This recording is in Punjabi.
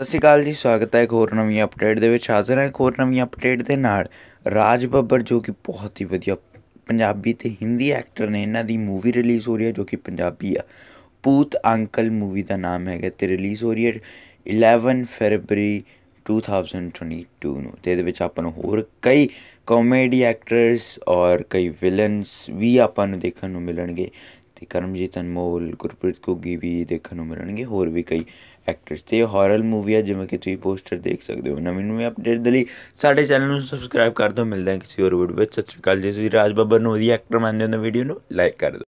ਸਤਿ ਸ਼੍ਰੀ ਅਕਾਲ ਜੀ ਸਵਾਗਤ ਹੈ ਇੱਕ ਹੋਰ ਨਵੀਂ ਅਪਡੇਟ ਦੇ ਵਿੱਚ ਹਾਜ਼ਰ ਹਾਂ ਇੱਕ ਹੋਰ ਨਵੀਂ ਅਪਡੇਟ ਦੇ ਨਾਲ ਰਾਜ ਬੱਬਰ ਜੋ ਕਿ ਬਹੁਤ ਹੀ ਵਧੀਆ ਪੰਜਾਬੀ ਤੇ ਹਿੰਦੀ ਐਕਟਰ ਨੇ ਇਹਨਾਂ ਦੀ ਮੂਵੀ ਰਿਲੀਜ਼ ਹੋ ਰਹੀ ਹੈ ਜੋ ਕਿ ਪੰਜਾਬੀ ਆ ਪੂਤ ਅੰਕਲ ਮੂਵੀ ਦਾ ਨਾਮ ਹੈਗਾ ਤੇ ਰਿਲੀਜ਼ ਹੋ ਰਹੀ ਹੈ 11 ਫਰਵਰੀ 2022 ਨੂੰ ਤੇ ਇਹਦੇ ਵਿੱਚ ਆਪਾਂ ਨੂੰ ਹੋਰ ਕਈ ਕਾਮੇਡੀ ਐਕਟਰਸ ਔਰ ਕਈ ਵਿਲਨਸ ਵੀ ਆਪਾਂ ਨੂੰ ਦੇਖਣ ਨੂੰ ਮਿਲਣਗੇ ਤੇ ਕਰਮਜੀਤ ਅਨਮੋਲ ਗੁਰਪ੍ਰੀਤ ਘੁੱਗੀ ਵੀ ਦੇਖਣ ਨੂੰ ਮਿਲਣਗੇ ਹੋਰ ਵੀ ਕਈ ਐਕਟਰਸ ਤੇ ਹਾਰਰ ਮੂਵੀ ਆ ਜਿਵੇਂ ਕਿ ਤੁਸੀਂ ਪੋਸਟਰ ਦੇਖ ਸਕਦੇ ਹੋ ਨਵੀਂ ਨਵੀਂ ਅਪਡੇਟ ਦੇ ਲਈ ਸਾਡੇ ਚੈਨਲ ਨੂੰ ਸਬਸਕ੍ਰਾਈਬ ਕਰ ਦਿਓ ਮਿਲਦੇ ਹਾਂ ਕਿਸੇ ਹੋਰ ਵੀਡੀਓ ਵਿੱਚ ਸਤਿ ਸ਼੍ਰੀ ਅਕਾਲ ਜੀ ਤੁਸੀਂ ਰਾਜ ਬੱਬਰ ਨੂੰ ਉਹਦੀ ਐਕਟਰ ਮੰਨਦੇ ਹੋ ਤਾਂ ਵੀਡੀਓ ਨੂੰ ਲਾਈਕ ਕਰ ਦਿਓ